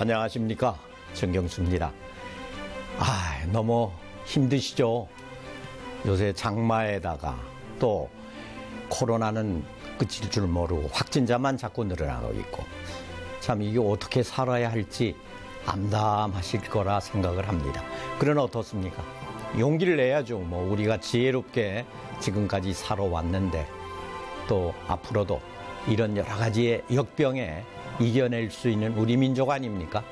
안녕하십니까. 정경수입니다. 아, 너무 힘드시죠? 요새 장마에다가 또 코로나는 끝일 줄 모르고 확진자만 자꾸 늘어나고 있고 참 이게 어떻게 살아야 할지 암담하실 거라 생각을 합니다. 그러나 어떻습니까? 용기를 내야죠. 뭐 우리가 지혜롭게 지금까지 살아왔는데 또 앞으로도 이런 여러 가지의 역병에 이겨낼 수 있는 우리 민족 아닙니까?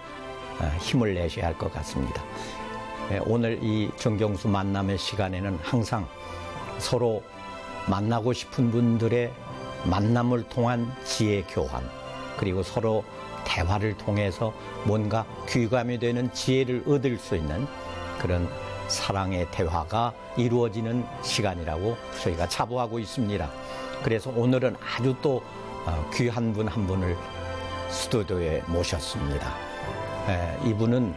아, 힘을 내셔야 할 것 같습니다. 예, 오늘 이 정경수 만남의 시간에는 항상 서로 만나고 싶은 분들의 만남을 통한 지혜 교환, 그리고 서로 대화를 통해서 뭔가 귀감이 되는 지혜를 얻을 수 있는 그런 사랑의 대화가 이루어지는 시간이라고 저희가 자부하고 있습니다. 그래서 오늘은 아주 또 어, 귀한 분 한 분을 수도도에 모셨습니다. 에, 이분은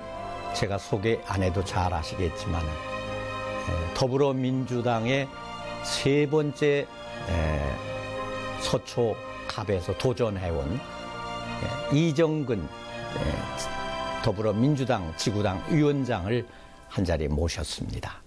제가 소개 안 해도 잘 아시겠지만 에, 더불어민주당의 세 번째 에, 서초 갑에서 도전해온 이정근 더불어민주당 지구당 위원장을 한자리에 모셨습니다.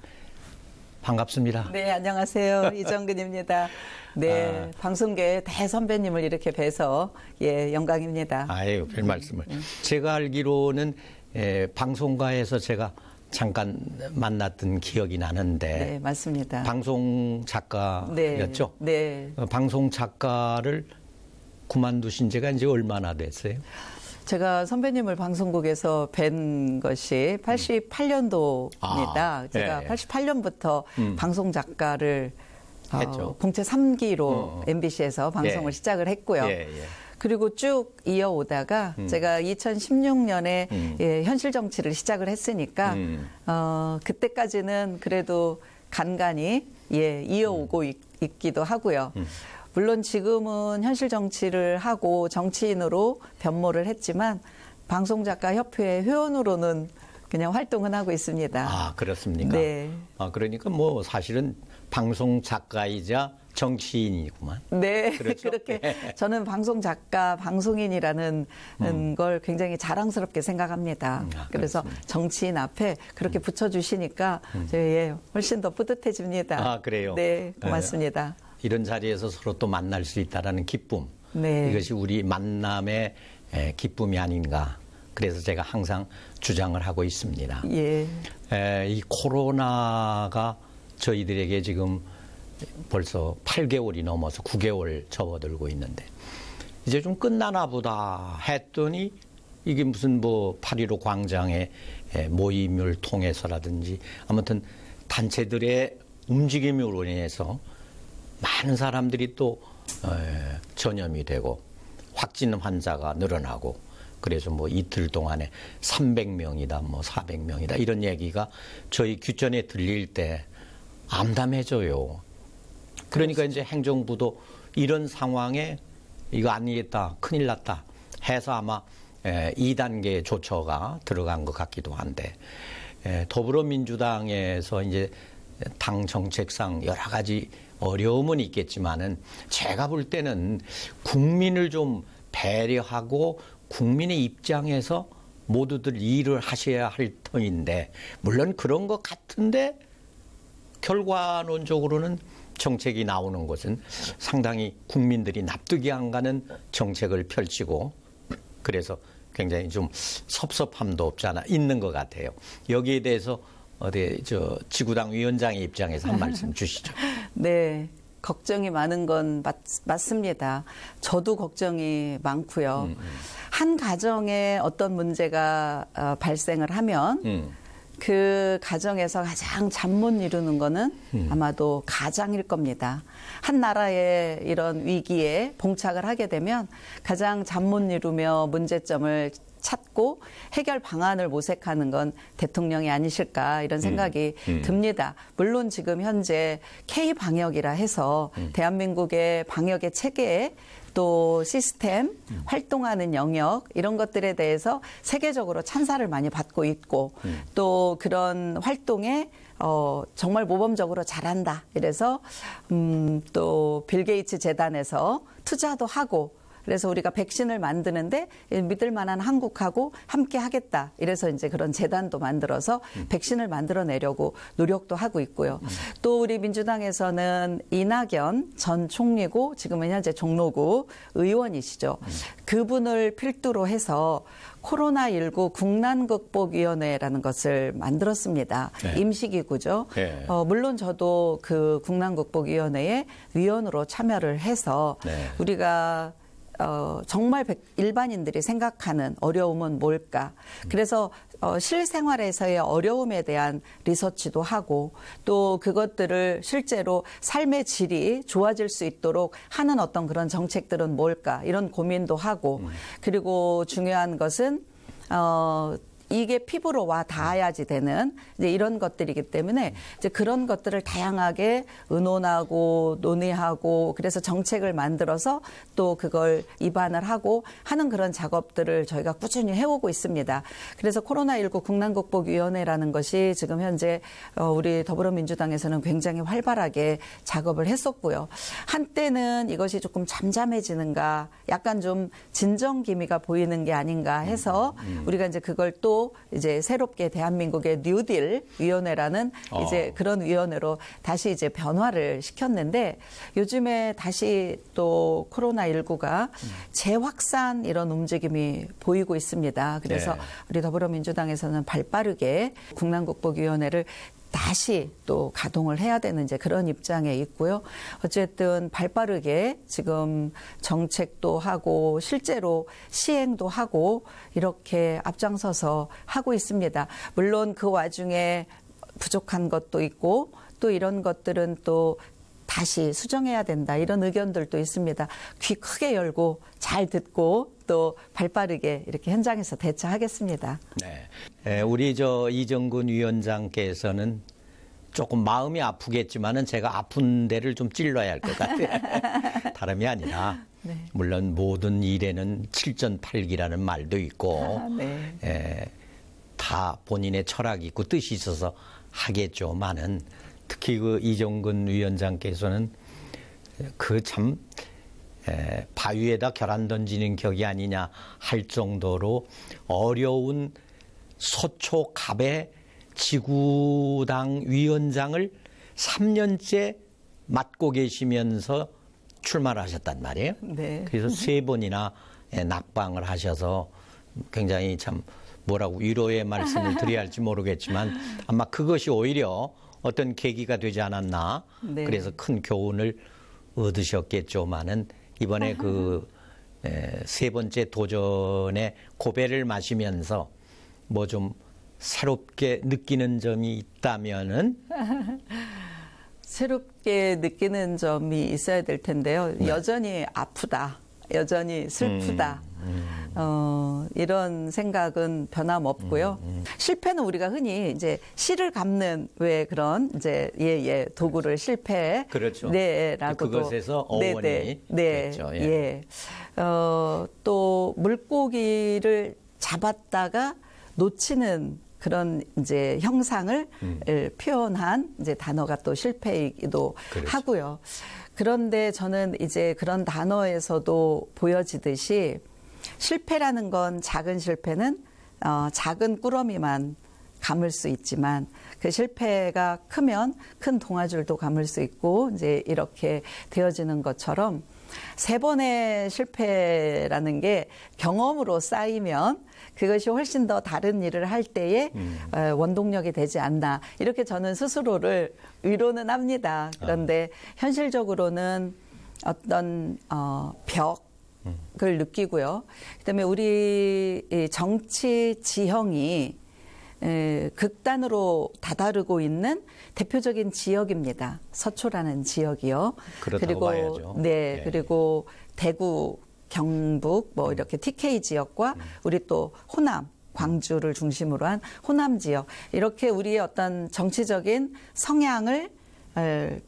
반갑습니다. 네, 안녕하세요. 이정근입니다. 네, 아, 방송계 대선배님을 이렇게 뵈서 예, 영광입니다. 아유, 별 음, 말씀을. 음, 제가 알기로는 예, 방송가에서 제가 잠깐 만났던 기억이 나는데. 네, 맞습니다. 방송 작가였죠? 네. 네. 어, 방송 작가를 그만두신 지가 이제 얼마나 됐어요? 제가 선배님을 방송국에서 뵌 것이 88년도입니다. 아, 제가 예, 88년부터 예. 음. 방송 작가를 어, 했죠. 어, 봉채 3기로 어. MBC에서 방송을 예. 시작을 했고요. 예, 예. 그리고 쭉 이어오다가 음. 제가 2016년에 음. 예, 현실 정치를 시작을 했으니까 음. 어, 그때까지는 그래도 간간히 예, 이어오고 음. 있, 기도 하고요. 음. 물론 지금은 현실 정치를 하고 정치인으로 변모를 했지만 방송작가 협회 회원으로는 그냥 활동은 하고 있습니다. 아 그렇습니까? 네. 아 그러니까 뭐 사실은 방송 작가이자 정치인이구만. 네, 그렇죠? 그렇게 예. 저는 방송 작가, 방송인이라는 음. 음. 걸 굉장히 자랑스럽게 생각합니다. 아, 그래서 정치인 앞에 그렇게 음. 붙여주시니까 음. 저희 훨씬 더 뿌듯해집니다. 아 그래요. 네, 고맙습니다. 네. 이런 자리에서 서로 또 만날 수 있다라는 기쁨 네. 이것이 우리 만남의 기쁨이 아닌가 그래서 제가 항상 주장을 하고 있습니다. 예. 에, 이 코로나가 저희들에게 지금 벌써 8개월이 넘어서 9개월 접어들고 있는데 이제 좀 끝나나 보다 했더니 이게 무슨 뭐8.15 광장의 모임을 통해서라든지 아무튼 단체들의 움직임으로 인해서 많은 사람들이 또 어, 전염이 되고 확진 환자가 늘어나고 그래서 뭐 이틀 동안에 300명이다 뭐 400명이다 이런 얘기가 저희 귀천에 들릴 때 암담해져요. 그러니까 이제 행정부도 이런 상황에 이거 아니겠다 큰일 났다 해서 아마 2단계 조처가 들어간 것 같기도 한데 더불어민주당에서 이제 당 정책상 여러 가지 어려움은 있겠지만은 제가 볼 때는 국민을 좀 배려하고 국민의 입장에서 모두들 일을 하셔야 할 터인데 물론 그런 것 같은데 결과론적으로는 정책이 나오는 것은 상당히 국민들이 납득이 안 가는 정책을 펼치고 그래서 굉장히 좀 섭섭함도 없지 않아 있는 것 같아요. 여기에 대해서 어디 저 지구당 위원장의 입장에서 한 말씀 주시죠. 네. 걱정이 많은 건 맞, 맞습니다. 저도 걱정이 많고요. 음, 음. 한 가정에 어떤 문제가 어, 발생을 하면 음. 그 가정에서 가장 잠 못 이루는 거는 음. 아마도 가장일 겁니다. 한 나라의 이런 위기에 봉착을 하게 되면 가장 잠 못 이루며 문제점을 찾고 해결 방안을 모색하는 건 대통령이 아니실까 이런 음, 생각이 음, 음. 듭니다. 물론 지금 현재 K 방역이라 해서 음. 대한민국의 방역의 체계에 또 시스템 음. 활동하는 영역 이런 것들에 대해서 세계적으로 찬사를 많이 받고 있고 음. 또 그런 활동에 어, 정말 모범적으로 잘한다. 이래서 음, 또 빌 게이츠 재단에서 투자도 하고 그래서 우리가 백신을 만드는데 예, 믿을 만한 한국하고 함께 하겠다. 이래서 이제 그런 재단도 만들어서 음. 백신을 만들어 내려고 노력도 하고 있고요. 음. 또 우리 민주당에서는 이낙연 전 총리고 지금은 현재 종로구 의원이시죠. 음. 그분을 필두로 해서 코로나19 국난극복위원회라는 것을 만들었습니다. 네. 임시기구죠. 네. 어, 물론 저도 그 국난극복위원회의 위원으로 참여를 해서 네. 우리가 어, 정말 일반인들이 생각하는 어려움은 뭘까? 그래서 어, 실생활에서의 어려움에 대한 리서치도 하고 또 그것들을 실제로 삶의 질이 좋아질 수 있도록 하는 어떤 그런 정책들은 뭘까? 이런 고민도 하고 음. 그리고 중요한 것은 어, 이게 피부로 와 닿아야지 되는 이제 이런 것들이기 때문에 이제 그런 것들을 다양하게 의논하고 논의하고 그래서 정책을 만들어서 또 그걸 입안을 하고 하는 그런 작업들을 저희가 꾸준히 해오고 있습니다. 그래서 코로나19 국난극복위원회라는 것이 지금 현재 어, 우리 더불어민주당에서는 굉장히 활발하게 작업을 했었고요. 한때는 이것이 조금 잠잠해지는가 약간 좀 진정 기미가 보이는 게 아닌가 해서 음, 음. 우리가 이제 그걸 또 이제 새롭게 대한민국의 뉴딜 위원회라는 어. 이제 그런 위원회로 다시 이제 변화를 시켰는데 요즘에 다시 또 코로나 19가 음. 재확산 이런 움직임이 보이고 있습니다. 그래서 네. 우리 더불어민주당에서는 발빠르게 국난국복위원회를 다시 또 가동을 해야 되는 이제 그런 입장에 있고요. 어쨌든 발 빠르게 지금 정책도 하고 실제로 시행도 하고 이렇게 앞장서서 하고 있습니다. 물론 그 와중에 부족한 것도 있고 또 이런 것들은 또 다시 수정해야 된다 이런 의견들도 있습니다. 귀 크게 열고 잘 듣고 또 발빠르게 이렇게 현장에서 대처하겠습니다. 네, 우리 저 이정근 위원장께서는 조금 마음이 아프겠지만은 제가 아픈 데를 좀 찔러야 할 것 같아요. 다름이 아니라 네. 물론 모든 일에는 칠전팔기라는 말도 있고 아, 네. 에, 다 본인의 철학이 있고 뜻이 있어서 하겠죠만은 특히 그 이정근 위원장께서는 그참 에, 예, 바위에다 결란 던지는 격이 아니냐 할 정도로 어려운 서초 갑의 지구당 위원장을 3년째 맡고 계시면서 출마를 하셨단 말이에요. 네. 그래서 세 번이나 예, 낙방을 하셔서 굉장히 참 뭐라고 위로의 말씀을 드려야 할지 모르겠지만 아마 그것이 오히려 어떤 계기가 되지 않았나. 네. 그래서 큰 교훈을 얻으셨겠죠만은 이번에 그 세 번째 도전에 고배를 마시면서 뭐 좀 새롭게 느끼는 점이 있다면은 새롭게 느끼는 점이 있어야 될 텐데요. 네. 여전히 아프다. 여전히 슬프다. 음, 음. 어, 이런 생각은 변함없고요. 음, 음. 실패는 우리가 흔히 이제 실을 감는 왜 그런 이제 예예 예, 도구를 그렇죠. 실패 그렇죠. 네라고 그 그것에서 네, 어원이 네네, 네, 됐죠. 예. 예. 어, 또 물고기를 잡았다가 놓치는 그런 이제 형상을 음. 표현한 이제 단어가 또 실패이기도 그렇죠. 하고요. 그런데 저는 이제 그런 단어에서도 보여지듯이 실패라는 건 작은 실패는 어, 작은 꾸러미만 감을 수 있지만 그 실패가 크면 큰 동아줄도 감을 수 있고 이제 이렇게 되어지는 것처럼 세 번의 실패라는 게 경험으로 쌓이면 그것이 훨씬 더 다른 일을 할 때에 음. 어, 원동력이 되지 않나 이렇게 저는 스스로를 위로는 합니다. 그런데 현실적으로는 어떤 어, 벽 그걸 느끼고요. 그다음에 우리 정치 지형이 극단으로 다다르고 있는 대표적인 지역입니다. 서초라는 지역이요. 그리고 봐야죠. 네, 예. 그리고 대구, 경북 뭐 이렇게 TK 지역과 음. 우리 또 호남 광주를 중심으로 한 호남 지역 이렇게 우리의 어떤 정치적인 성향을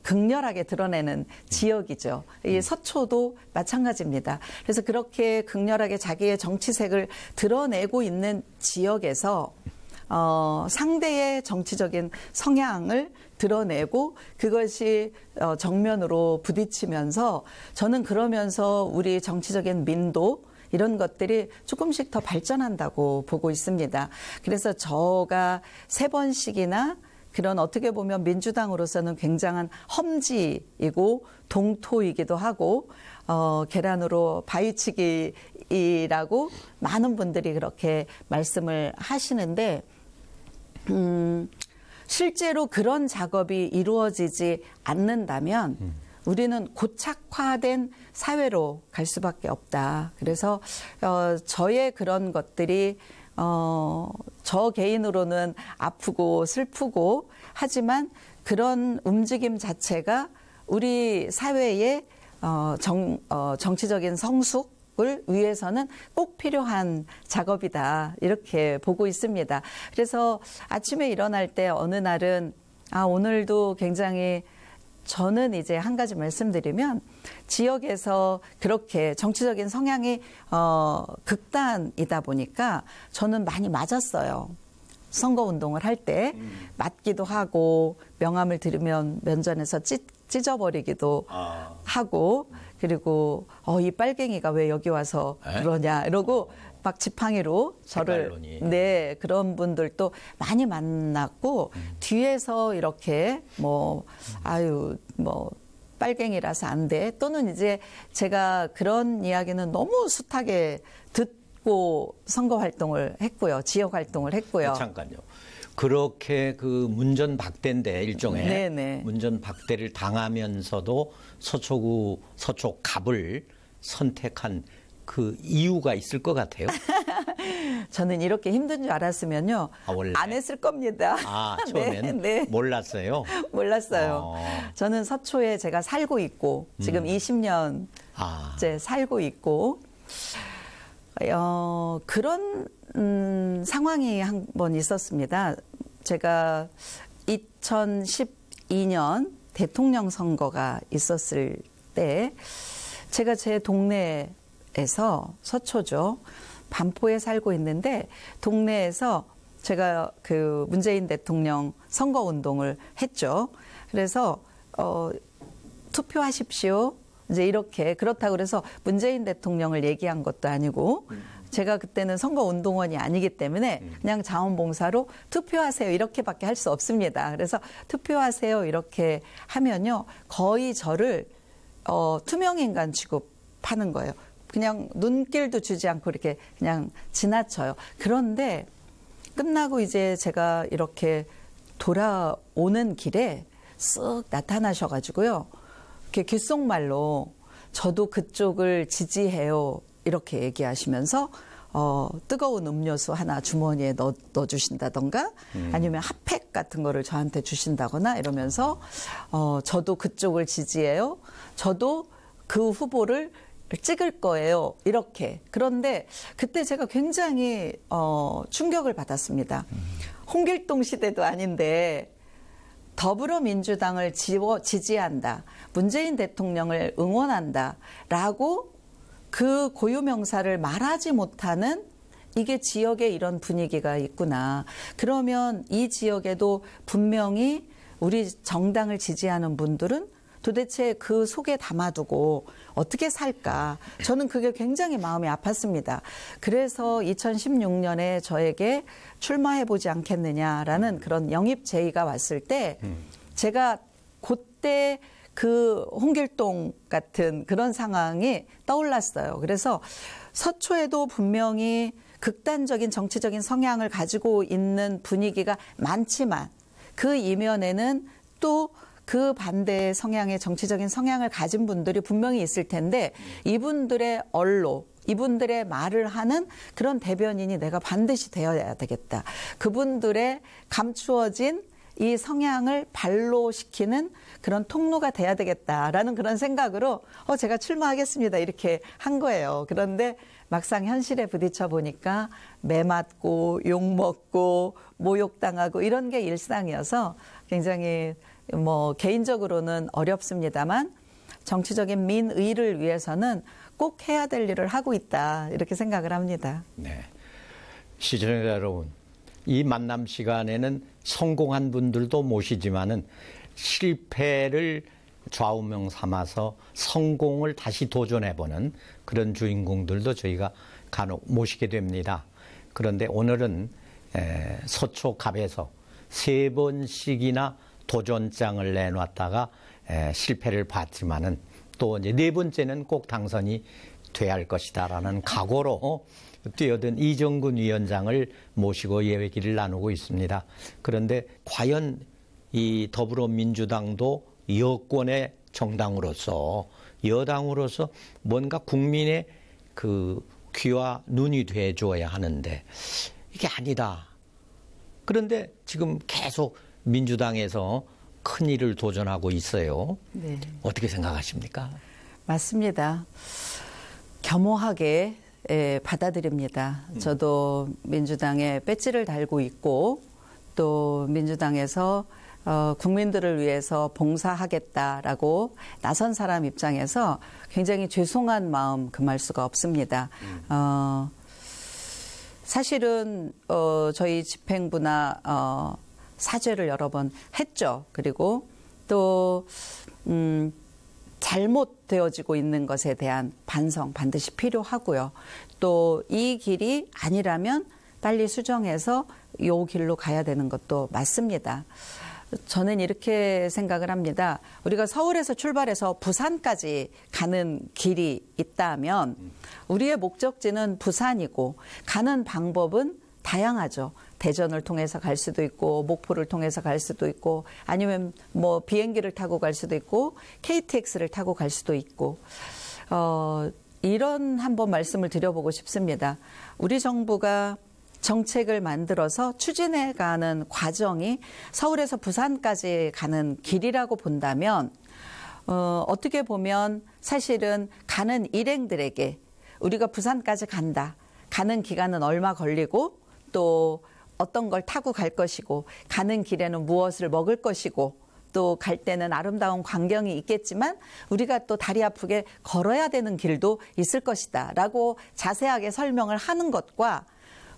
극렬하게 드러내는 지역이죠. 이 음. 서초도 마찬가지입니다. 그래서 그렇게 극렬하게 자기의 정치색을 드러내고 있는 지역에서 어, 상대의 정치적인 성향을 드러내고 그것이 어, 정면으로 부딪히면서 저는 그러면서 우리 정치적인 민도 이런 것들이 조금씩 더 발전한다고 보고 있습니다. 그래서 저가 세 번씩이나 그런 어떻게 보면 민주당으로서는 굉장한 험지이고 동토이기도 하고 어, 계란으로 바위치기라고 많은 분들이 그렇게 말씀을 하시는데 음, 실제로 그런 작업이 이루어지지 않는다면 음. 우리는 고착화된 사회로 갈 수밖에 없다. 그래서 어, 저의 그런 것들이 어, 저 개인으로는 아프고 슬프고 하지만 그런 움직임 자체가 우리 사회의 어, 정, 어, 정치적인 성숙, 을 위해서는 꼭 필요한 작업이다 이렇게 보고 있습니다. 그래서 아침에 일어날 때 어느 날은 아 오늘도 굉장히 저는 이제 한 가지 말씀드리면 지역에서 그렇게 정치적인 성향이 어, 극단이다 보니까 저는 많이 맞았어요. 선거 운동을 할때 음. 맞기도 하고 명함을 들으면 면전에서 찢, 찢어버리기도 아. 하고 그리고 어이 빨갱이가 왜 여기 와서 그러냐 이러고 막 지팡이로 저를 색깔론이. 네 그런 분들도 많이 만났고 음. 뒤에서 이렇게 뭐 음. 아유 뭐 빨갱이라서 안 돼 또는 이제 제가 그런 이야기는 너무 숱하게 듣고 선거 활동을 했고요 지역 활동을 했고요 네, 잠깐요 그렇게 그 문전 박대인데 일종의 네네. 네. 문전 박대를 당하면서도 서초구 서초갑을 선택한 그 이유가 있을 것 같아요. 저는 이렇게 힘든 줄 알았으면요. 아, 안 했을 겁니다. 아, 처음에 네, 네. 몰랐어요. 몰랐어요. 아. 저는 서초에 제가 살고 있고 지금 음. 20년째 아. 살고 있고 어, 그런 음, 상황이 한 번 있었습니다. 제가 2012년 대통령 선거가 있었을 때 제가 제 동네 에 반포에서 서초죠. 반포에 살고 있는데 동네에서 제가 그 문재인 대통령 선거 운동을 했죠. 그래서 어 투표하십시오. 이제 이렇게 그렇다 그래서 문재인 대통령을 얘기한 것도 아니고 제가 그때는 선거 운동원이 아니기 때문에 음. 그냥 자원봉사로 투표하세요 이렇게밖에 할 수 없습니다. 그래서 투표하세요 이렇게 하면요 거의 저를 어, 투명 인간 취급하는 거예요. 그냥 눈길도 주지 않고 이렇게 그냥 지나쳐요. 그런데 끝나고 이제 제가 이렇게 돌아오는 길에 쓱 나타나셔가지고요. 이렇게 귓속말로 저도 그쪽을 지지해요. 이렇게 얘기하시면서 어, 뜨거운 음료수 하나 주머니에 넣, 넣어주신다던가 음. 아니면 핫팩 같은 거를 저한테 주신다거나 이러면서 어, 저도 그쪽을 지지해요. 저도 그 후보를 찍을 거예요. 이렇게. 그런데 그때 제가 굉장히 어, 충격을 받았습니다. 홍길동 시대도 아닌데 더불어민주당을 지워, 지지한다. 문재인 대통령을 응원한다. 라고 그 고유 명사를 말하지 못하는 이게 지역에 이런 분위기가 있구나. 그러면 이 지역에도 분명히 우리 정당을 지지하는 분들은 도대체 그 속에 담아두고 어떻게 살까? 저는 그게 굉장히 마음이 아팠습니다. 그래서 2016년에 저에게 출마해보지 않겠느냐라는 그런 영입 제의가 왔을 때 제가 그때 그 홍길동 같은 그런 상황이 떠올랐어요. 그래서 서초에도 분명히 극단적인 정치적인 성향을 가지고 있는 분위기가 많지만 그 이면에는 또그 반대 성향의 정치적인 성향을 가진 분들이 분명히 있을 텐데 이분들의 언로 이분들의 말을 하는 그런 대변인이 내가 반드시 되어야 되겠다. 그분들의 감추어진 이 성향을 발로시키는 그런 통로가 돼야 되겠다라는 그런 생각으로 어 제가 출마하겠습니다 이렇게 한 거예요. 그런데 막상 현실에 부딪혀 보니까 매 맞고 욕 먹고 모욕 당하고 이런 게 일상이어서 굉장히 뭐 개인적으로는 어렵습니다만 정치적인 민의를 위해서는 꼭 해야 될 일을 하고 있다 이렇게 생각을 합니다. 네, 시청자 여러분, 이 만남 시간에는 성공한 분들도 모시지만은 실패를 좌우명 삼아서 성공을 다시 도전해보는 그런 주인공들도 저희가 간혹 모시게 됩니다. 그런데 오늘은 서초 갑에서 세 번씩이나 도전장을 내놨다가 에, 실패를 봤지만은 또 이제 네 번째는 꼭 당선이 돼야 할 것이다라는 각오로 어, 뛰어든 이정근 위원장을 모시고 예외기를 나누고 있습니다. 그런데 과연 이 더불어민주당도 여권의 정당으로서 여당으로서 뭔가 국민의 그 귀와 눈이 돼줘야 하는데 이게 아니다. 그런데 지금 계속 민주당에서 큰 일을 도전하고 있어요. 네. 어떻게 생각하십니까? 맞습니다. 겸허하게 예, 받아들입니다. 음. 저도 민주당에 배지를 달고 있고 또 민주당에서 어, 국민들을 위해서 봉사하겠다라고 나선 사람 입장에서 굉장히 죄송한 마음 금할 수가 없습니다. 음. 어, 사실은 어, 저희 집행부나 어, 사죄를 여러 번 했죠. 그리고 또, 음, 잘못되어지고 있는 것에 대한 반성 반드시 필요하고요. 또 이 길이 아니라면 빨리 수정해서 요 길로 가야 되는 것도 맞습니다. 저는 이렇게 생각을 합니다. 우리가 서울에서 출발해서 부산까지 가는 길이 있다면 우리의 목적지는 부산이고 가는 방법은 다양하죠. 대전을 통해서 갈 수도 있고 목포를 통해서 갈 수도 있고 아니면 뭐 비행기를 타고 갈 수도 있고 KTX를 타고 갈 수도 있고 어 이런 한번 말씀을 드려보고 싶습니다. 우리 정부가 정책을 만들어서 추진해 가는 과정이 서울에서 부산까지 가는 길이라고 본다면 어, 어떻게 보면 사실은 가는 일행들에게 우리가 부산까지 간다. 가는 기간은 얼마 걸리고 또 어떤 걸 타고 갈 것이고 가는 길에는 무엇을 먹을 것이고 또 갈 때는 아름다운 광경이 있겠지만 우리가 또 다리 아프게 걸어야 되는 길도 있을 것이다 라고 자세하게 설명을 하는 것과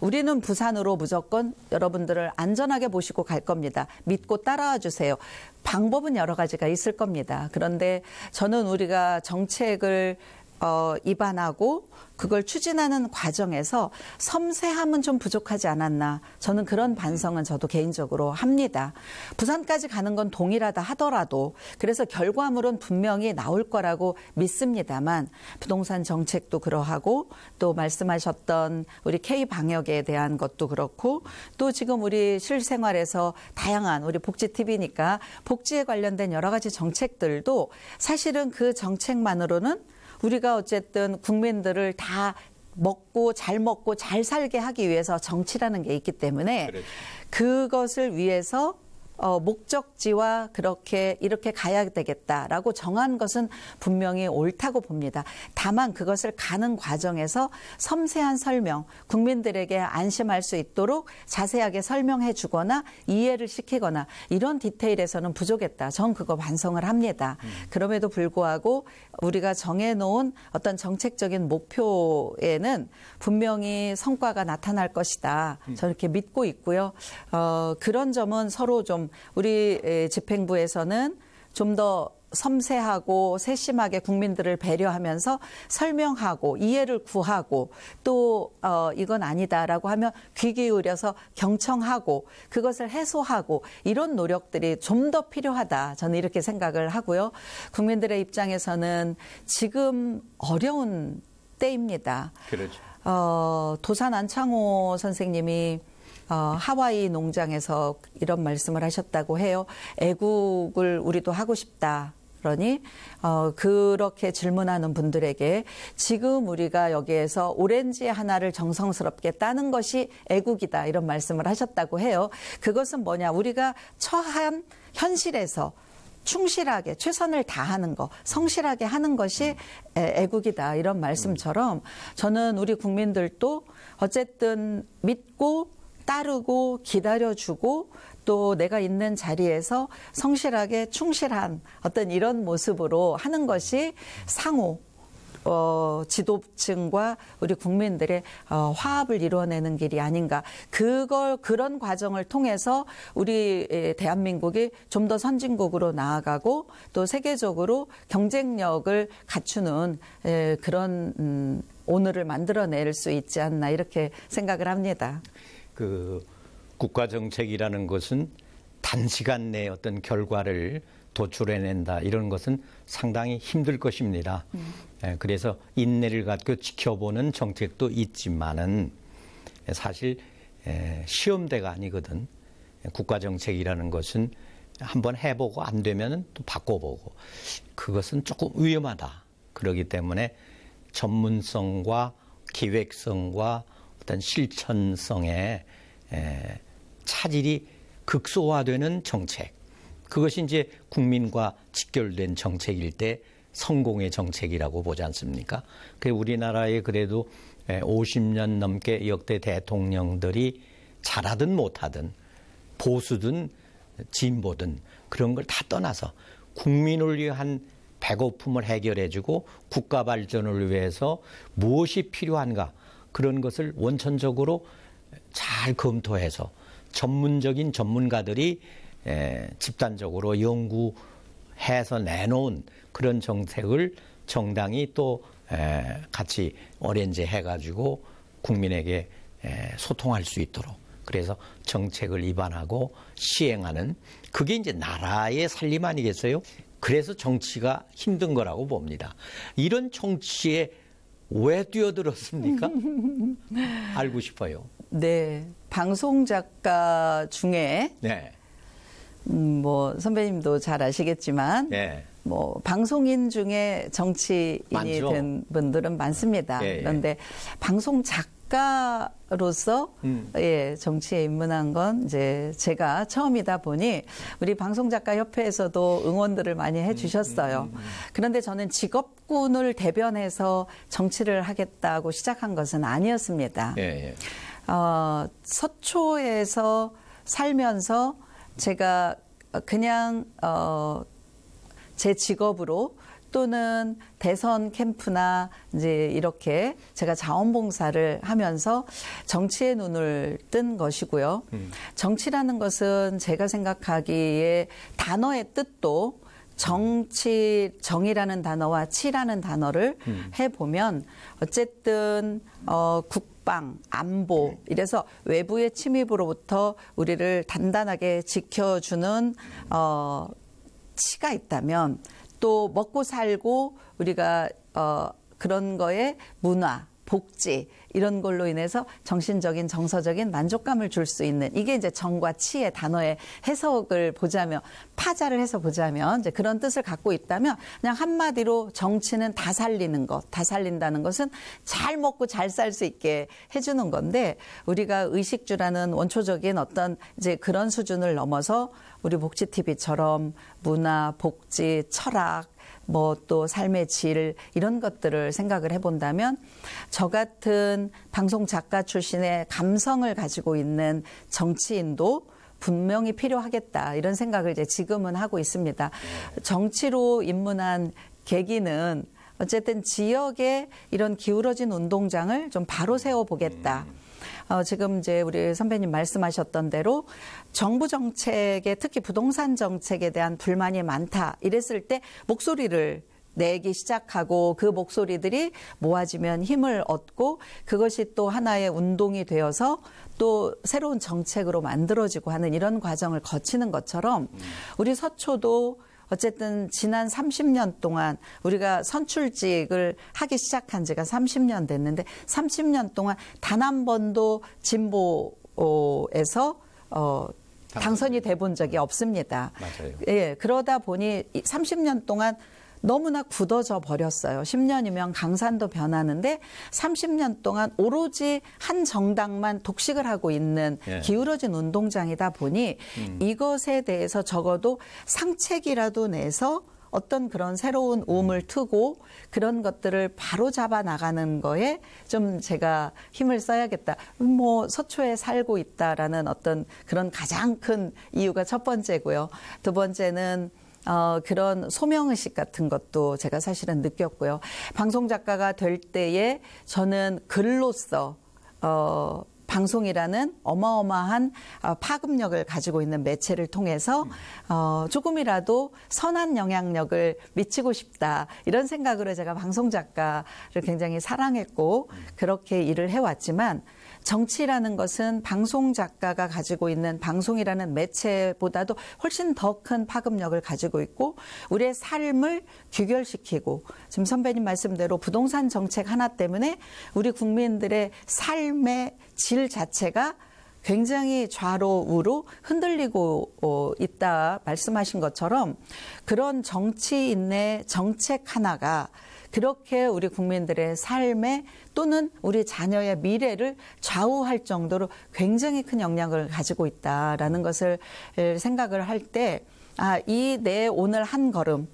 우리는 부산으로 무조건 여러분들을 안전하게 모시고 갈 겁니다. 믿고 따라와 주세요. 방법은 여러 가지가 있을 겁니다. 그런데 저는 우리가 정책을 어, 입안하고 그걸 추진하는 과정에서 섬세함은 좀 부족하지 않았나. 저는 그런 반성은 저도 개인적으로 합니다. 부산까지 가는 건 동일하다 하더라도 그래서 결과물은 분명히 나올 거라고 믿습니다만 부동산 정책도 그러하고 또 말씀하셨던 우리 K 방역에 대한 것도 그렇고 또 지금 우리 실생활에서 다양한 우리 복지 TV니까 복지에 관련된 여러 가지 정책들도 사실은 그 정책만으로는 우리가 어쨌든 국민들을 다 먹고 잘 먹고 잘 살게 하기 위해서 정치라는 게 있기 때문에 그렇죠. 그것을 위해서 어, 목적지와 그렇게 이렇게 가야 되겠다라고 정한 것은 분명히 옳다고 봅니다. 다만 그것을 가는 과정에서 섬세한 설명, 국민들에게 안심할 수 있도록 자세하게 설명해 주거나 이해를 시키거나 이런 디테일에서는 부족했다. 전 그거 반성을 합니다. 음. 그럼에도 불구하고 우리가 정해놓은 어떤 정책적인 목표에는 분명히 성과가 나타날 것이다. 음. 저렇게 믿고 있고요. 어, 그런 점은 서로 좀 우리 집행부에서는 좀 더 섬세하고 세심하게 국민들을 배려하면서 설명하고 이해를 구하고 또 어, 이건 아니다라고 하면 귀 기울여서 경청하고 그것을 해소하고 이런 노력들이 좀 더 필요하다 저는 이렇게 생각을 하고요. 국민들의 입장에서는 지금 어려운 때입니다. 그렇죠. 어, 도산 안창호 선생님이 어, 하와이 농장에서 이런 말씀을 하셨다고 해요. 애국을 우리도 하고 싶다. 그러니 어, 그렇게 질문하는 분들에게 지금 우리가 여기에서 오렌지 하나를 정성스럽게 따는 것이 애국이다 이런 말씀을 하셨다고 해요. 그것은 뭐냐 우리가 처한 현실에서 충실하게 최선을 다하는 것, 성실하게 하는 것이 애국이다 이런 말씀처럼 저는 우리 국민들도 어쨌든 믿고 따르고 기다려주고 또 내가 있는 자리에서 성실하게 충실한 어떤 이런 모습으로 하는 것이 상호 어, 지도층과 우리 국민들의 어, 화합을 이루어내는 길이 아닌가. 그걸 그런 과정을 통해서 우리 대한민국이 좀 더 선진국으로 나아가고 또 세계적으로 경쟁력을 갖추는 에, 그런 음, 오늘을 만들어낼 수 있지 않나 이렇게 생각을 합니다. 그 국가 정책이라는 것은 단시간 내에 어떤 결과를 도출해낸다 이런 것은 상당히 힘들 것입니다. 음. 예, 그래서 인내를 갖고 지켜보는 정책도 있지만은 예, 사실 예, 시험대가 아니거든. 국가 정책이라는 것은 한번 해보고 안 되면 또 바꿔보고 그것은 조금 위험하다. 그러기 때문에 전문성과 기획성과 어떤 실천성에 차질이 극소화되는 정책. 그것이 이제 국민과 직결된 정책일 때 성공의 정책이라고 보지 않습니까? 그 우리나라에 그래도 50년 넘게 역대 대통령들이 잘하든 못하든 보수든 진보든 그런 걸 다 떠나서 국민을 위한 배고픔을 해결해주고 국가 발전을 위해서 무엇이 필요한가 그런 것을 원천적으로 잘 검토해서 전문적인 전문가들이 집단적으로 연구해서 내놓은 그런 정책을 정당이 또 같이 어렌지 해가지고 국민에게 소통할 수 있도록 그래서 정책을 입안하고 시행하는 그게 이제 나라의 살림 아니겠어요? 그래서 정치가 힘든 거라고 봅니다. 이런 정치의 왜 뛰어들었습니까? 알고 싶어요. 네. 방송 작가 중에 네. 음, 뭐 선배님도 잘 아시겠지만 네. 뭐 방송인 중에 정치인이 많죠. 된 분들은 많습니다. 예, 예. 그런데 방송 작 작가로서 음. 예, 정치에 입문한 건 이제 제가 처음이다 보니 우리 방송작가협회에서도 응원들을 많이 음, 해주셨어요. 음, 음, 음, 그런데 저는 직업군을 대변해서 정치를 하겠다고 시작한 것은 아니었습니다. 예, 예. 어, 서초에서 살면서 제가 그냥 어, 제 직업으로 또는 대선 캠프나 이제 이렇게 제가 자원봉사를 하면서 정치의 눈을 뜬 것이고요. 음. 정치라는 것은 제가 생각하기에 단어의 뜻도 정치 정이라는 단어와 치라는 단어를 음. 해보면 어쨌든 어, 국방 안보 네. 이래서 외부의 침입으로부터 우리를 단단하게 지켜주는 어, 치가 있다면 또 먹고 살고 우리가 어, 그런 거에 문화, 복지 이런 걸로 인해서 정신적인 정서적인 만족감을 줄 수 있는 이게 이제 정과 치의 단어의 해석을 보자면 파자를 해서 보자면 이제 그런 뜻을 갖고 있다면 그냥 한마디로 정치는 다 살리는 것, 다 살린다는 것은 잘 먹고 잘 살 수 있게 해주는 건데 우리가 의식주라는 원초적인 어떤 이제 그런 수준을 넘어서 우리 복지 TV처럼 문화, 복지, 철학 뭐 또 삶의 질 이런 것들을 생각을 해본다면 저 같은 방송 작가 출신의 감성을 가지고 있는 정치인도 분명히 필요하겠다 이런 생각을 이제 지금은 하고 있습니다. 정치로 입문한 계기는 어쨌든 지역의 이런 기울어진 운동장을 좀 바로 음. 세워보겠다. 어, 지금 이제 우리 선배님 말씀하셨던 대로 정부 정책에 특히 부동산 정책에 대한 불만이 많다 이랬을 때 목소리를 내기 시작하고 그 목소리들이 모아지면 힘을 얻고 그것이 또 하나의 운동이 되어서 또 새로운 정책으로 만들어지고 하는 이런 과정을 거치는 것처럼 우리 서초도 어쨌든 지난 30년 동안 우리가 선출직을 하기 시작한 지가 30년 됐는데 30년 동안 단 한 번도 진보에서 어 당선이 돼 본 적이 음. 없습니다. 맞아요. 예, 그러다 보니 30년 동안 너무나 굳어져 버렸어요. 10년이면 강산도 변하는데 30년 동안 오로지 한 정당만 독식을 하고 있는 예. 기울어진 운동장이다 보니 음. 이것에 대해서 적어도 상책이라도 내서 어떤 그런 새로운 우음을 음. 트고 그런 것들을 바로 잡아 나가는 거에 좀 제가 힘을 써야겠다. 뭐 서초에 살고 있다라는 어떤 그런 가장 큰 이유가 첫 번째고요. 두 번째는 어, 그런 소명의식 같은 것도 제가 사실은 느꼈고요. 방송 작가가 될 때에 저는 글로서 어, 방송이라는 어마어마한 어, 파급력을 가지고 있는 매체를 통해서 어, 조금이라도 선한 영향력을 미치고 싶다 이런 생각으로 제가 방송 작가를 굉장히 사랑했고 그렇게 일을 해왔지만 정치라는 것은 방송 작가가 가지고 있는 방송이라는 매체보다도 훨씬 더 큰 파급력을 가지고 있고 우리의 삶을 귀결시키고 지금 선배님 말씀대로 부동산 정책 하나 때문에 우리 국민들의 삶의 질 자체가 굉장히 좌로 우로 흔들리고 어, 있다 말씀하신 것처럼 그런 정치인의 정책 하나가 그렇게 우리 국민들의 삶에 또는 우리 자녀의 미래를 좌우할 정도로 굉장히 큰 영향을 가지고 있다라는 것을 생각을 할 때, 아, 이 내 오늘 한 걸음,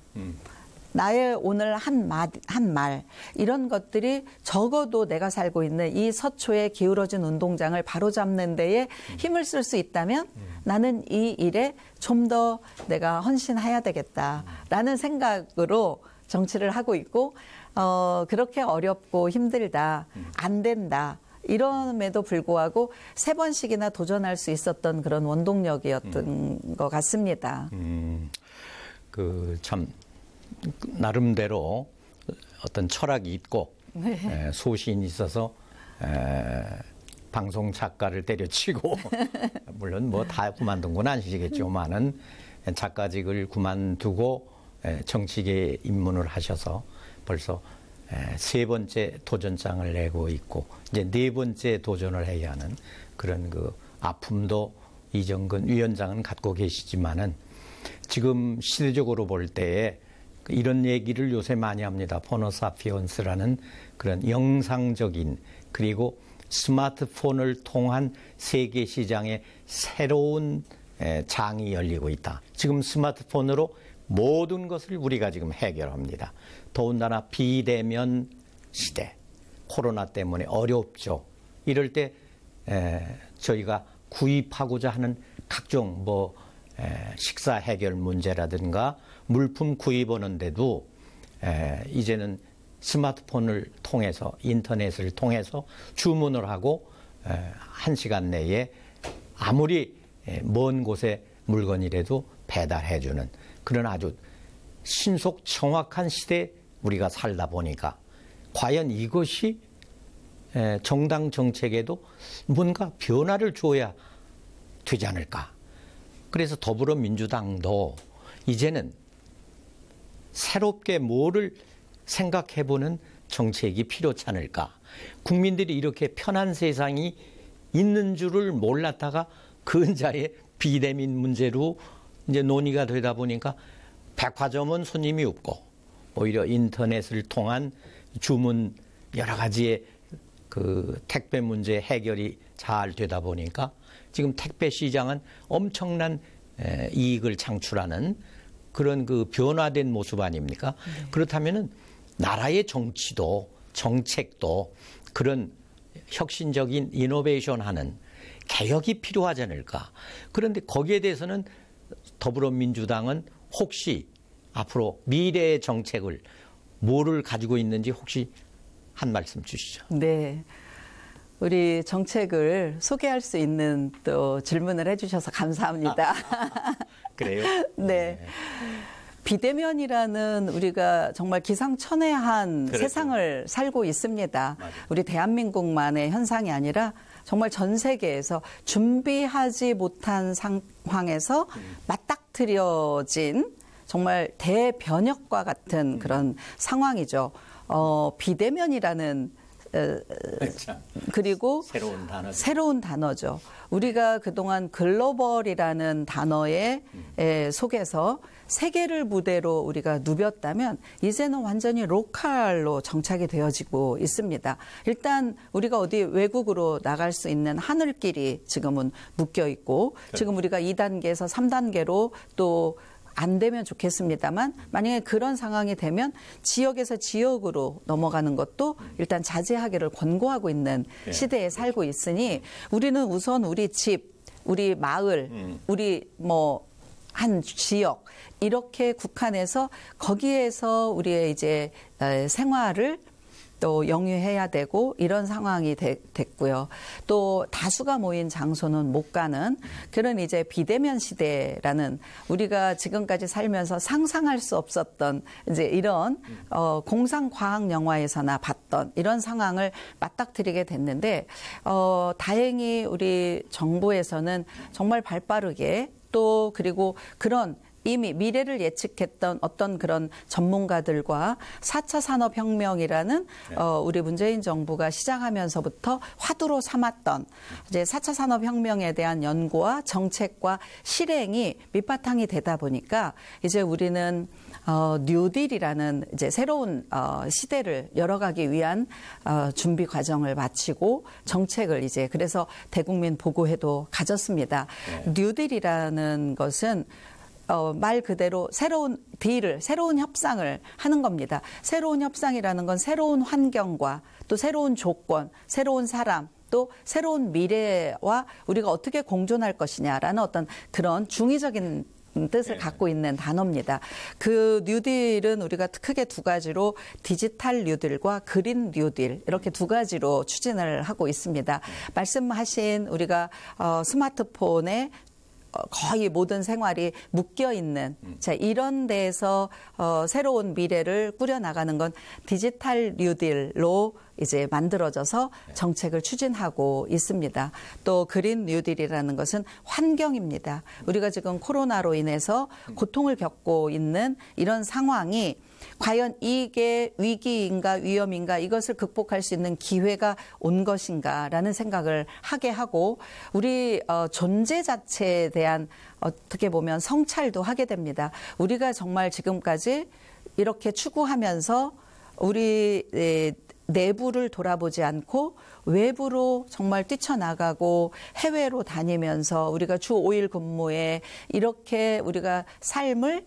나의 오늘 한, 말, 한 말, 이런 것들이 적어도 내가 살고 있는 이서초에 기울어진 운동장을 바로잡는 데에 힘을 쓸 수 있다면 나는 이 일에 좀 더 내가 헌신해야 되겠다라는 생각으로 정치를 하고 있고 어, 그렇게 어렵고 힘들다, 안 된다. 이런에도 불구하고 세 번씩이나 도전할 수 있었던 그런 원동력이었던 음. 것 같습니다. 음, 그 참 나름대로 어떤 철학이 있고 네. 에, 예, 소신이 있어서 에, 예, 방송 작가를 때려치고 물론 뭐 다 그만둔 건 아니시겠지만은 작가직을 그만두고 정치계에 입문을 하셔서 벌써 세 번째 도전장을 내고 있고 이제 네 번째 도전을 해야 하는 그런 그 아픔도 이정근 위원장은 갖고 계시지만은 지금 시대적으로 볼 때에 이런 얘기를 요새 많이 합니다. 포노사피언스라는 그런 영상적인 그리고 스마트폰을 통한 세계 시장의 새로운 장이 열리고 있다. 지금 스마트폰으로 모든 것을 우리가 지금 해결합니다. 더군다나 비대면 시대, 코로나 때문에 어렵죠. 이럴 때 에, 저희가 구입하고자 하는 각종 뭐 에, 식사 해결 문제라든가 물품 구입하는데도 에, 이제는 스마트폰을 통해서 인터넷을 통해서 주문을 하고 에, 한 시간 내에 아무리 에, 먼 곳에 물건이라도 배달해주는 그런 아주 신속 정확한 시대에 우리가 살다 보니까 과연 이것이 정당 정책에도 뭔가 변화를 줘야 되지 않을까. 그래서 더불어민주당도 이제는 새롭게 뭐를 생각해보는 정책이 필요치 않을까. 국민들이 이렇게 편한 세상이 있는 줄을 몰랐다가 근자의 그 비대민 문제로 이제 논의가 되다 보니까 백화점은 손님이 없고 오히려 인터넷을 통한 주문 여러 가지의 그 택배 문제 해결이 잘 되다 보니까 지금 택배 시장은 엄청난 이익을 창출하는 그런 그 변화된 모습 아닙니까? 네. 그렇다면은 나라의 정치도 정책도 그런 혁신적인 이노베이션 하는 개혁이 필요하지 않을까. 그런데 거기에 대해서는 더불어민주당은 혹시 앞으로 미래의 정책을 뭐를 가지고 있는지 혹시 한 말씀 주시죠. 네. 우리 정책을 소개할 수 있는 또 질문을 해주셔서 감사합니다. 아, 아 그래요? 네. 네. 비대면이라는 우리가 정말 기상천외한 그렇죠. 세상을 살고 있습니다. 맞아요. 우리 대한민국만의 현상이 아니라 정말 전 세계에서 준비하지 못한 상황에서 맞닥뜨려진 정말 대변혁과 같은 음. 그런 상황이죠. 어, 비대면이라는 네, 그리고 새로운, 새로운 단어죠. 우리가 그동안 글로벌이라는 단어의 음. 속에서 세계를 무대로 우리가 누볐다면 이제는 완전히 로컬로 정착이 되어지고 있습니다. 일단 우리가 어디 외국으로 나갈 수 있는 하늘길이 지금은 묶여 있고 네. 지금 우리가 2단계에서 3단계로 또 안 되면 좋겠습니다만 만약에 그런 상황이 되면 지역에서 지역으로 넘어가는 것도 일단 자제하기를 권고하고 있는 예, 시대에 그렇죠. 살고 있으니 우리는 우선 우리 집, 우리 마을, 음. 우리 뭐 한 지역 이렇게 국한해서 거기에서 우리의 이제 생활을 또 영유해야 되고 이런 상황이 되, 됐고요. 또 다수가 모인 장소는 못 가는 그런 이제 비대면 시대라는 우리가 지금까지 살면서 상상할 수 없었던 이제 이런 어, 공상 과학 영화에서나 봤던 이런 상황을 맞닥뜨리게 됐는데 어, 다행히 우리 정부에서는 정말 발빠르게 또 그리고 그런 이미 미래를 예측했던 어떤 그런 전문가들과 4차 산업혁명이라는 네. 어, 우리 문재인 정부가 시작하면서부터 화두로 삼았던 이제 4차 산업혁명에 대한 연구와 정책과 실행이 밑바탕이 되다 보니까 이제 우리는 어, 뉴딜이라는 이제 새로운 어, 시대를 열어가기 위한 어, 준비 과정을 마치고 정책을 이제 그래서 대국민 보고회도 가졌습니다. 네. 뉴딜이라는 것은 어, 말 그대로 새로운 딜을, 새로운 협상을 하는 겁니다. 새로운 협상이라는 건 새로운 환경과 또 새로운 조건, 새로운 사람, 또 새로운 미래와 우리가 어떻게 공존할 것이냐라는 어떤 그런 중의적인 뜻을 네. 갖고 있는 단어입니다. 그 뉴딜은 우리가 크게 두 가지로 디지털 뉴딜과 그린 뉴딜 이렇게 두 가지로 추진을 하고 있습니다. 네. 말씀하신 우리가 어, 스마트폰의 거의 모든 생활이 묶여 있는 음. 자 이런 데에서 어, 새로운 미래를 꾸려 나가는 건 디지털 뉴딜로 이제 만들어져서 네. 정책을 추진하고 있습니다. 또 그린 뉴딜이라는 것은 환경입니다. 우리가 지금 코로나로 인해서 음. 고통을 겪고 있는 이런 상황이 과연 이게 위기인가 위험인가 이것을 극복할 수 있는 기회가 온 것인가라는 생각을 하게 하고 우리 어, 존재 자체에 대한 어떻게 보면 성찰도 하게 됩니다. 우리가 정말 지금까지 이렇게 추구하면서 우리 에, 내부를 돌아보지 않고 외부로 정말 뛰쳐나가고 해외로 다니면서 우리가 주 5일 근무에 이렇게 우리가 삶을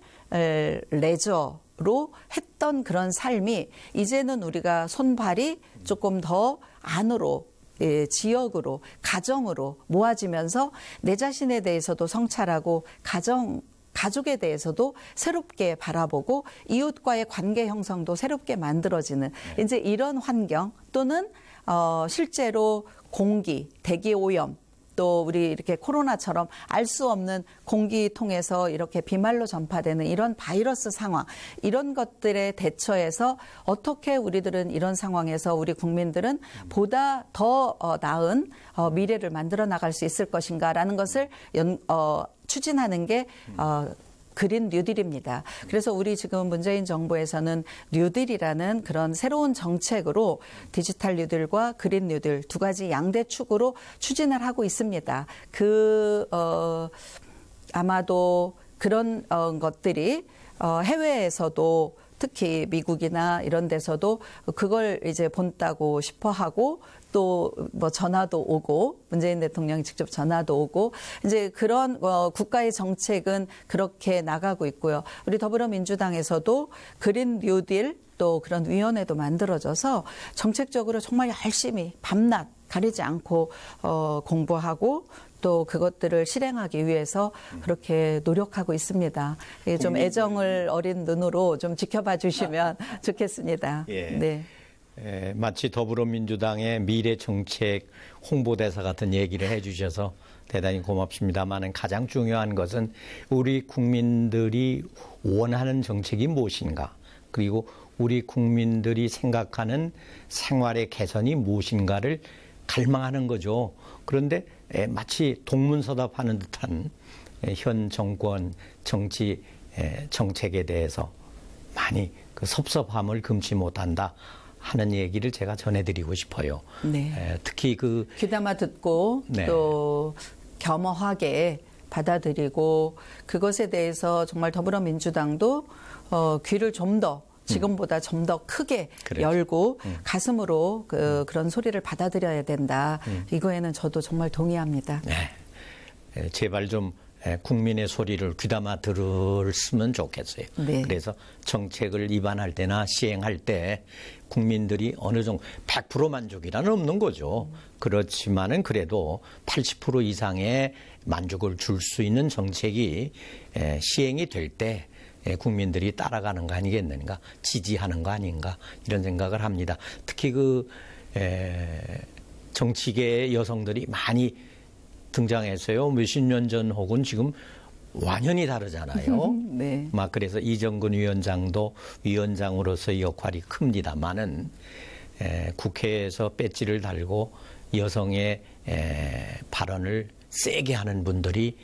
레저 로 했던 그런 삶이 이제는 우리가 손발이 조금 더 안으로 예, 지역으로 가정으로 모아지면서 내 자신에 대해서도 성찰하고 가정 가족에 대해서도 새롭게 바라보고 이웃과의 관계 형성도 새롭게 만들어지는 네. 이제 이런 환경 또는 어 실제로 공기, 대기 오염 또 우리 이렇게 코로나처럼 알 수 없는 공기 통해서 이렇게 비말로 전파되는 이런 바이러스 상황 이런 것들에 대처해서 어떻게 우리들은 이런 상황에서 우리 국민들은 보다 더 어, 나은 어, 미래를 만들어 나갈 수 있을 것인가라는 것을 연, 어, 추진하는 게 어, 그린 뉴딜입니다. 그래서 우리 지금 문재인 정부에서는 뉴딜이라는 그런 새로운 정책으로 디지털 뉴딜과 그린 뉴딜 두 가지 양대 축으로 추진을 하고 있습니다. 그, 어, 아마도 그런 어, 것들이 어, 해외에서도 특히 미국이나 이런 데서도 그걸 이제 본다고 싶어 하고 또 뭐 전화도 오고 문재인 대통령이 직접 전화도 오고 이제 그런 어, 국가의 정책은 그렇게 나가고 있고요. 우리 더불어민주당에서도 그린 뉴딜 또 그런 위원회도 만들어져서 정책적으로 정말 열심히 밤낮 가리지 않고 어, 공부하고 또 그것들을 실행하기 위해서 그렇게 노력하고 있습니다. 예, 좀 애정을 어린 눈으로 좀 지켜봐 주시면 좋겠습니다. 예. 네. 에, 예, 마치 더불어민주당의 미래 정책 홍보대사 같은 얘기를 해주셔서 대단히 고맙습니다만은 가장 중요한 것은 우리 국민들이 원하는 정책이 무엇인가 그리고 우리 국민들이 생각하는 생활의 개선이 무엇인가를 갈망하는 거죠. 그런데 예, 마치 동문서답하는 듯한 예, 현 정권 정치 예, 정책에 대해서 많이 그 섭섭함을 금치 못한다 하는 얘기를 제가 전해드리고 싶어요. 네. 특히 그 귀담아 듣고 네. 또 겸허하게 받아들이고 그것에 대해서 정말 더불어민주당도 어, 귀를 좀더 지금보다 음. 좀더 크게 그래. 열고 음. 가슴으로 그, 음. 그런 소리를 받아들여야 된다. 음. 이거에는 저도 정말 동의합니다. 네. 제발 좀 국민의 소리를 귀담아 들었으면 좋겠어요. 네. 그래서 정책을 입안할 때나 시행할 때 국민들이 어느 정도 100% 만족이란 없는 거죠. 그렇지만은 그래도 80% 이상의 만족을 줄 수 있는 정책이 시행이 될때 예, 국민들이 따라가는 거 아니겠는가, 지지하는 거 아닌가 이런 생각을 합니다. 특히 그 에, 예, 정치계의 여성들이 많이 등장했어요. 몇십 년 전 혹은 지금 완연히 다르잖아요. 네. 막 그래서 이정근 위원장도 위원장으로서의 역할이 큽니다만은 에, 예, 국회에서 배지를 달고 여성의 에, 발언을 세게 하는 분들이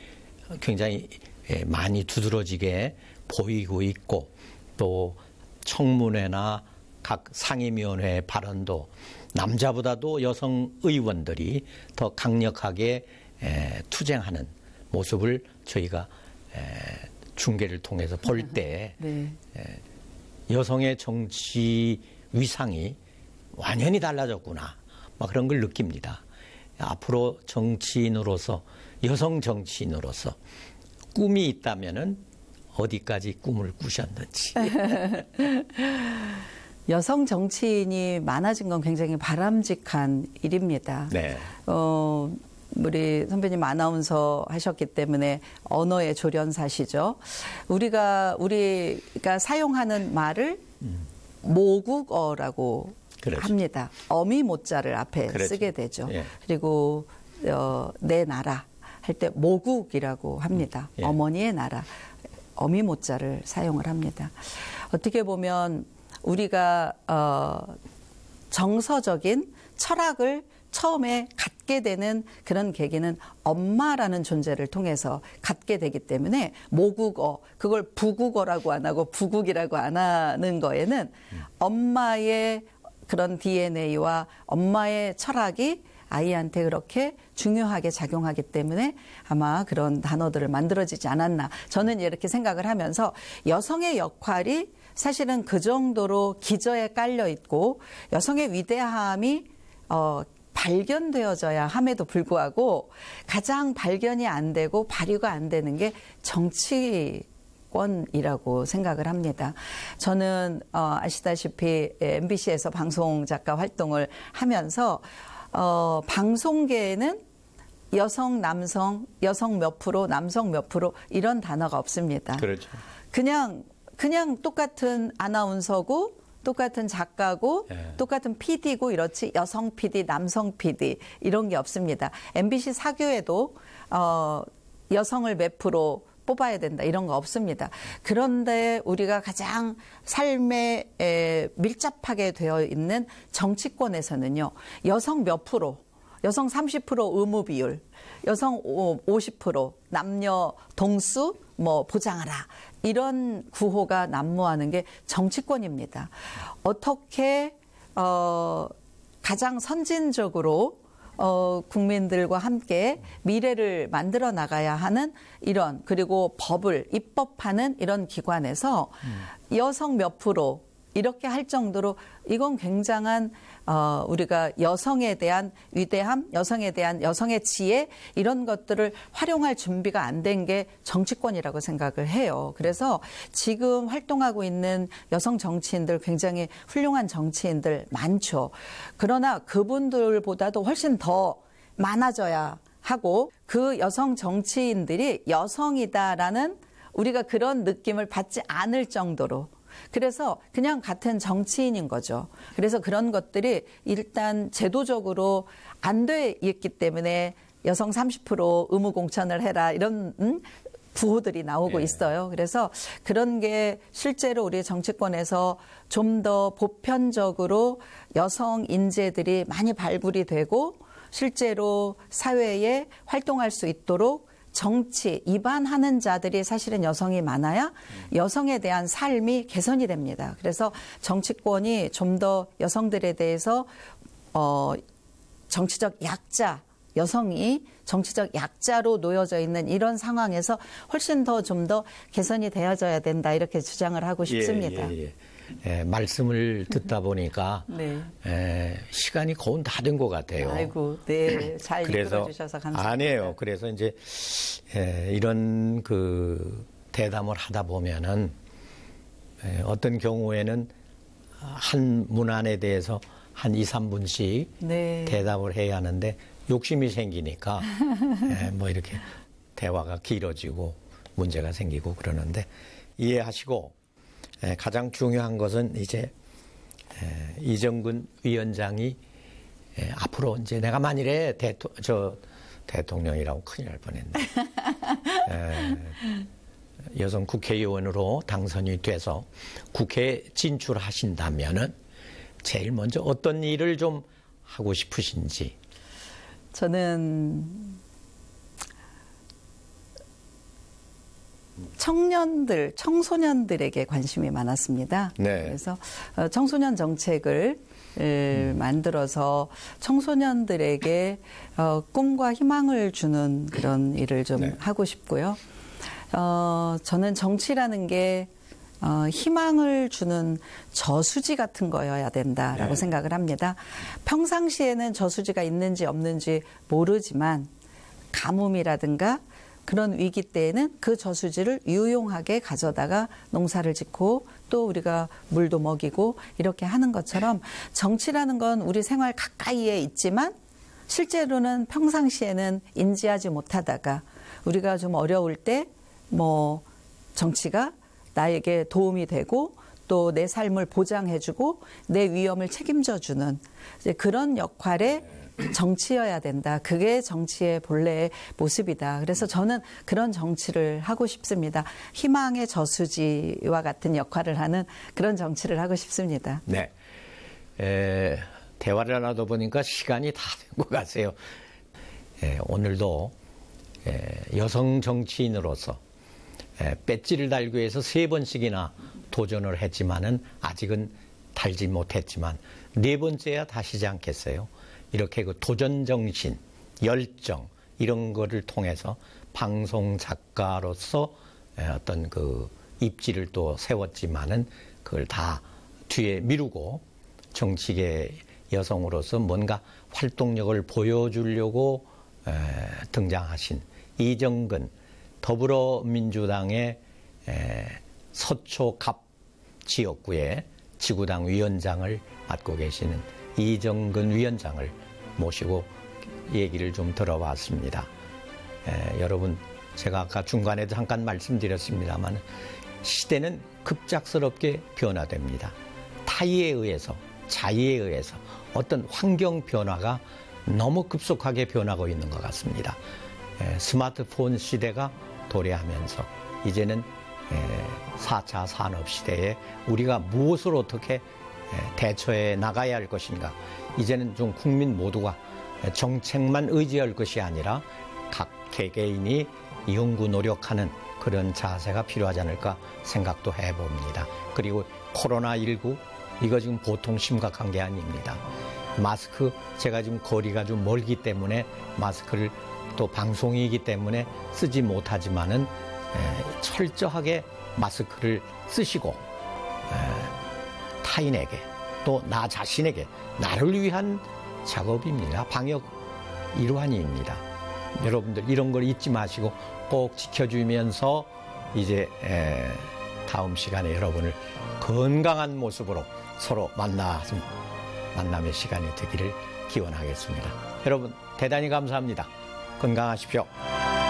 굉장히 에, 많이 두드러지게 보이고 있고 또 청문회나 각 상임위원회 의 발언도 남자보다도 여성 의원들이 더 강력하게 투쟁하는 모습을 저희가 중계를 통해서 볼때 네. 여성의 정치 위상이 완전히 달라졌구나 막 그런 걸 느낍니다. 앞으로 정치인으로서 여성 정치인으로서 꿈이 있다면은 어디까지 꿈을 꾸셨는지. 여성 정치인이 많아진 건 굉장히 바람직한 일입니다. 네. 어, 우리 선배님 아나운서 하셨기 때문에 언어의 조련사시죠. 우리가 우리가 사용하는 말을 음. 모국어라고 그렇죠. 합니다. 어미 모자를 앞에 그렇죠. 쓰게 되죠. 예. 그리고 어, 내 나라 할 때 모국이라고 합니다. 음. 예. 어머니의 나라. 어미 모자를 사용을 합니다. 어떻게 보면 우리가 어, 정서적인 철학을 처음에 갖게 되는 그런 계기는 엄마라는 존재를 통해서 갖게 되기 때문에 모국어 그걸 부국어라고 안 하고 부국이라고 안 하는 거에는 엄마의 그런 DNA와 엄마의 철학이 아이한테 그렇게 중요하게 작용하기 때문에 아마 그런 단어들을 만들어지지 않았나 저는 이렇게 생각을 하면서 여성의 역할이 사실은 그 정도로 기저에 깔려 있고 여성의 위대함이 어 발견되어져야 함에도 불구하고 가장 발견이 안 되고 발휘가 안 되는 게 정치 권이라고 생각을 합니다. 저는 어, 아시다시피 MBC에서 방송 작가 활동을 하면서 어, 방송계에는 여성, 남성, 여성 몇 프로, 남성 몇 프로 이런 단어가 없습니다. 그렇죠. 그냥 그냥 똑같은 아나운서고 똑같은 작가고 예. 똑같은 PD고 이렇지 여성 PD, 남성 PD 이런 게 없습니다. MBC 사교에도 어, 여성을 몇 프로, 뽑아야 된다 이런 거 없습니다. 그런데 우리가 가장 삶에 밀접하게 되어 있는 정치권에서는요. 여성 몇 프로 여성 30% 의무 비율, 여성 50%, 남녀 동수 뭐 보장하라. 이런 구호가 난무하는 게 정치권입니다. 어떻게 어 가장 선진적으로 어, 국민들과 함께 미래를 만들어 나가야 하는 이런 그리고 법을 입법하는 이런 기관에서 음. 여성 몇 프로 이렇게 할 정도로 이건 굉장한 어, 우리가 여성에 대한 위대함, 여성에 대한 여성의 지혜 이런 것들을 활용할 준비가 안 된 게 정치권이라고 생각을 해요. 그래서 지금 활동하고 있는 여성 정치인들 굉장히 훌륭한 정치인들 많죠. 그러나 그분들보다도 훨씬 더 많아져야 하고 그 여성 정치인들이 여성이다라는 우리가 그런 느낌을 받지 않을 정도로 그래서 그냥 같은 정치인인 거죠. 그래서 그런 것들이 일단 제도적으로 안 돼 있기 때문에 여성 30% 의무 공천을 해라 이런 음? 구호들이 나오고 예. 있어요. 그래서 그런 게 실제로 우리 정치권에서 좀 더 보편적으로 여성 인재들이 많이 발굴이 되고 실제로 사회에 활동할 수 있도록 정치 입안하는 자들이 사실은 여성이 많아야 음. 여성에 대한 삶이 개선이 됩니다. 그래서 정치권이 좀 더 여성들에 대해서 어 정치적 약자 여성이 정치적 약자로 놓여져 있는 이런 상황에서 훨씬 더 좀더 더 개선이 되어져야 된다 이렇게 주장을 하고 예, 싶습니다. 예, 예, 예. 에, 예, 말씀을 듣다 보니까 네. 에, 예, 시간이 거의 다된 것 같아요. 아이고, 네, 잘 이끌어주셔서 감사합니다. 아니에요. 그래서 이제 에, 예, 이런 그 대담을 하다 보면은 에, 어떤 경우에는 한 문안에 대해서 한 2, 3분씩 네. 대답을 해야 하는데 욕심이 생기니까 에, 뭐 이렇게 대화가 길어지고 문제가 생기고 그러는데 이해하시고 가장 중요한 것은 이제 이정근 위원장이 앞으로 이제 내가 만일에 대토, 저 대통령이라고 큰일 날 뻔했네. 에, 여성 국회의원으로 당선이 돼서 국회에 진출하신다면 제일 먼저 어떤 일을 좀 하고 싶으신지. 저는 청년들, 청소년들에게 관심이 많았습니다. 네. 그래서 어, 청소년 정책을 음. 만들어서 청소년들에게 어, 꿈과 희망을 주는 그런 일을 좀 네. 하고 싶고요. 어, 저는 정치라는 게 어, 희망을 주는 저수지 같은 거여야 된다라고 네. 생각을 합니다. 평상시에는 저수지가 있는지 없는지 모르지만 가뭄이라든가 그런 위기 때에는 그 저수지를 유용하게 가져다가 농사를 짓고 또 우리가 물도 먹이고 이렇게 하는 것처럼 정치라는 건 우리 생활 가까이에 있지만 실제로는 평상시에는 인지하지 못하다가 우리가 좀 어려울 때 뭐 정치가 나에게 도움이 되고 또 내 삶을 보장해주고 내 위험을 책임져주는 이제 그런 역할에 정치여야 된다. 그게 정치의 본래의 모습이다. 그래서 저는 그런 정치를 하고 싶습니다. 희망의 저수지와 같은 역할을 하는 그런 정치를 하고 싶습니다. 네. 에, 대화를 하다 보니까 시간이 다된것 같아요. 에, 오늘도 에, 여성 정치인으로서 에, 배지를 달기 위해서 세 번씩이나 도전을 했지만은 아직은 달지 못했지만 네 번째야 다시지 않겠어요. 이렇게 그 도전 정신, 열정 이런 거를 통해서 방송 작가로서 예, 어떤 그 입지를 또 세웠지만은 그걸 다 뒤에 미루고 정치계 여성으로서 뭔가 활동력을 보여주려고 예, 등장하신 이정근 더불어민주당의 예, 서초 갑지역구에 지구당 위원장을 맡고 계시는 이정근 위원장을 모시고 얘기를 좀 들어봤습니다. 에, 예, 여러분 제가 아까 중간에 잠깐 말씀드렸습니다만 시대는 급작스럽게 변화됩니다. 타이에 의해서 자이에 의해서 어떤 환경 변화가 너무 급속하게 변하고 있는 것 같습니다. 에, 예, 스마트폰 시대가 도래하면서 이제는 에, 예, 4차 산업 시대에 우리가 무엇을 어떻게 예, 대처해 나가야 할 것인가. 이제는 좀 국민 모두가 정책만 의지할 것이 아니라 각 개개인이 연구 노력하는 그런 자세가 필요하지 않을까 생각도 해봅니다. 그리고 코로나19 이거 지금 보통 심각한 게 아닙니다. 마스크 제가 지금 거리가 좀 멀기 때문에 마스크를 또 방송이기 때문에 쓰지 못하지만은 예, 철저하게 마스크를 쓰시고 예, 타인에게 또 나 자신에게 나를 위한 작업입니다. 방역 일환입니다. 여러분들 이런 걸 잊지 마시고 꼭 지켜주면서 이제 다음 시간에 여러분을 건강한 모습으로 서로 만나 만남의 시간이 되기를 기원하겠습니다. 여러분 대단히 감사합니다. 건강하십시오.